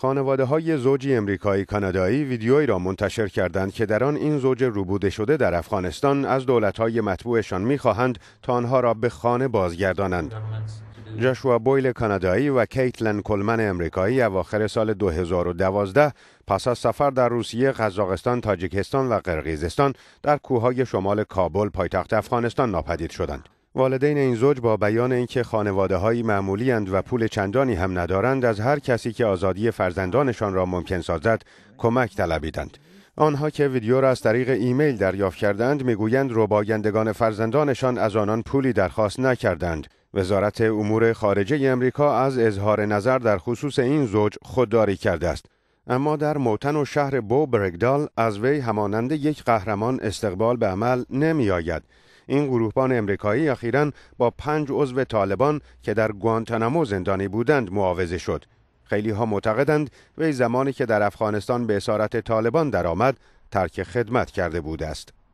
خانواده های زوجی امریکایی کانادایی ویدیویی را منتشر کردند که در آن این زوج روبوده شده در افغانستان از دولت های مطبوعشان میخواهند تا آنها را به خانه بازگردانند. جاشوا بویل کانادایی و کیتلن کلمن امریکایی اواخر سال 2012 پس از سفر در روسیه، قزاقستان، تاجیکستان و قرقیزستان در کوههای شمال کابل پایتخت افغانستان ناپدید شدند. والدین این زوج با بیان اینکه خانواده هایی معمولی و پول چندانی هم ندارند از هر کسی که آزادی فرزندانشان را ممکن سازد کمک طلبیدند. آنها که ویدیو را از طریق ایمیل دریافت کردند میگویند روبایندگان فرزندانشان از آنان پولی درخواست نکردند. وزارت امور خارجه امریکا از اظهار نظر در خصوص این زوج خودداری کرده است. اما در موتن و شهر بو برگدال از وی همانند یک قهرمان استقبال به عمل نمی آید. این گروهبان امریکایی اخیرا با پنج عضو طالبان که در گوانتانامو زندانی بودند معاوضه شد خیلی ها معتقدند وی زمانی که در افغانستان به اسارت طالبان درآمد ترک خدمت کرده بود است